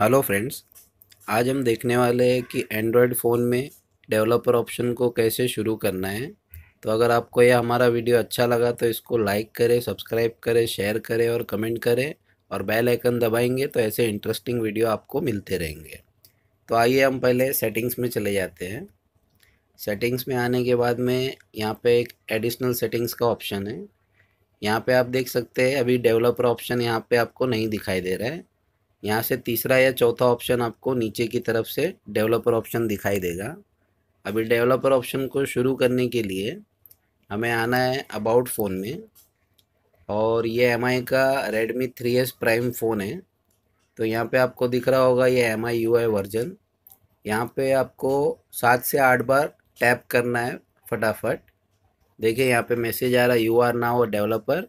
hello friends आज हम देखने वाले हैं कि एंड्रॉयड फ़ोन में डेवलपर ऑप्शन को कैसे शुरू करना है तो अगर आपको यह हमारा वीडियो अच्छा लगा तो इसको लाइक करें सब्सक्राइब करें शेयर करें और कमेंट करें और बेल आइकन दबाएंगे तो ऐसे इंटरेस्टिंग वीडियो आपको मिलते रहेंगे तो आइए हम पहले सेटिंग्स में चले जाते हैं सेटिंग्स में आने के बाद में यहाँ पर एक एडिशनल सेटिंग्स का ऑप्शन है यहाँ पर आप देख सकते हैं अभी डेवलपर ऑप्शन यहाँ पर आपको नहीं दिखाई दे रहा है यहाँ से तीसरा या चौथा ऑप्शन आपको नीचे की तरफ से डेवलपर ऑप्शन दिखाई देगा अभी डेवलपर ऑप्शन को शुरू करने के लिए हमें आना है अबाउट फ़ोन में और ये एम का Redmi three S prime phone है तो यहाँ पे आपको दिख रहा होगा ये एम आई वर्जन यहाँ पे आपको सात से आठ बार टैप करना है फटाफट देखिए यहाँ पे मैसेज आ रहा है यू आर नाउ डेवलपर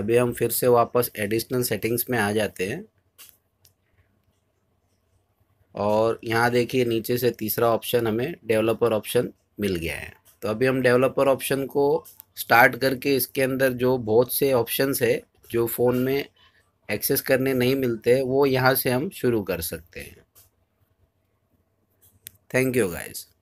अभी हम फिर से वापस एडिशनल सेटिंग्स में आ जाते हैं और यहाँ देखिए नीचे से तीसरा ऑप्शन हमें डेवलपर ऑप्शन मिल गया है तो अभी हम डेवलपर ऑप्शन को स्टार्ट करके इसके अंदर जो बहुत से ऑप्शंस है जो फ़ोन में एक्सेस करने नहीं मिलते वो यहाँ से हम शुरू कर सकते हैं थैंक यू गाइज़